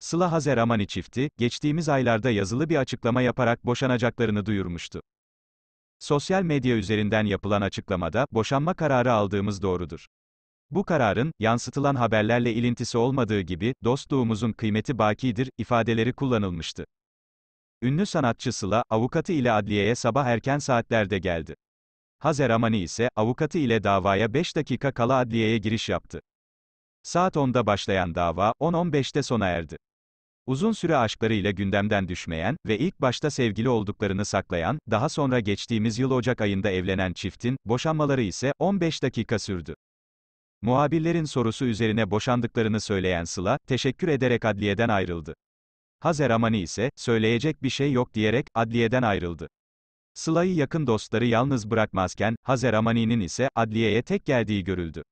Sıla Hazer Amani çifti, geçtiğimiz aylarda yazılı bir açıklama yaparak boşanacaklarını duyurmuştu. Sosyal medya üzerinden yapılan açıklamada, boşanma kararı aldığımız doğrudur. Bu kararın, yansıtılan haberlerle ilintisi olmadığı gibi, dostluğumuzun kıymeti bakidir, ifadeleri kullanılmıştı. Ünlü sanatçı Sıla, avukatı ile adliyeye sabah erken saatlerde geldi. Hazer Amani ise, avukatı ile davaya 5 dakika kala adliyeye giriş yaptı. Saat 10'da başlayan dava, 10-15'te sona erdi. Uzun süre aşklarıyla gündemden düşmeyen ve ilk başta sevgili olduklarını saklayan, daha sonra geçtiğimiz yıl Ocak ayında evlenen çiftin, boşanmaları ise 15 dakika sürdü. Muhabirlerin sorusu üzerine boşandıklarını söyleyen Sıla, teşekkür ederek adliyeden ayrıldı. Hazer Amani ise, söyleyecek bir şey yok diyerek, adliyeden ayrıldı. Sıla'yı yakın dostları yalnız bırakmazken, Hazer Amani'nin ise, adliyeye tek geldiği görüldü.